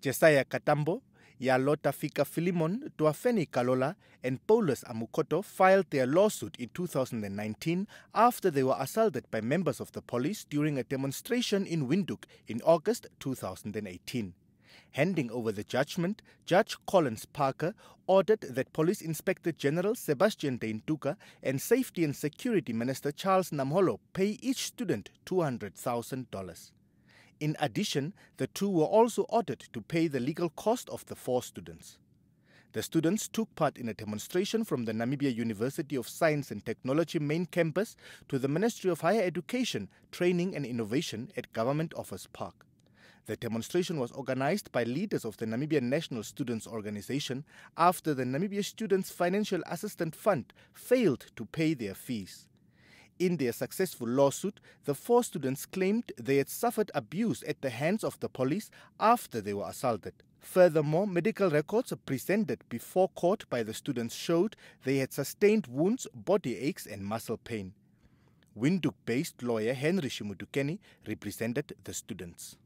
Jesiah Katambo, Yalota Fika Philemon, Tuafeni Kalola, and Paulus Amukoto filed their lawsuit in 2019 after they were assaulted by members of the police during a demonstration in Windhoek in August 2018. Handing over the judgment, Judge Collins Parker ordered that Police Inspector General Sebastian Deintuka and Safety and Security Minister Charles Namholo pay each student $200,000. In addition, the two were also ordered to pay the legal cost of the four students. The students took part in a demonstration from the Namibia University of Science and Technology main campus to the Ministry of Higher Education, Training and Innovation at Government Office Park. The demonstration was organized by leaders of the Namibian National Students Organization after the Namibia Students Financial Assistance Fund failed to pay their fees. In their successful lawsuit, the four students claimed they had suffered abuse at the hands of the police after they were assaulted. Furthermore, medical records presented before court by the students showed they had sustained wounds, body aches, and muscle pain. Windhoek based lawyer Henry Shimudukeni represented the students.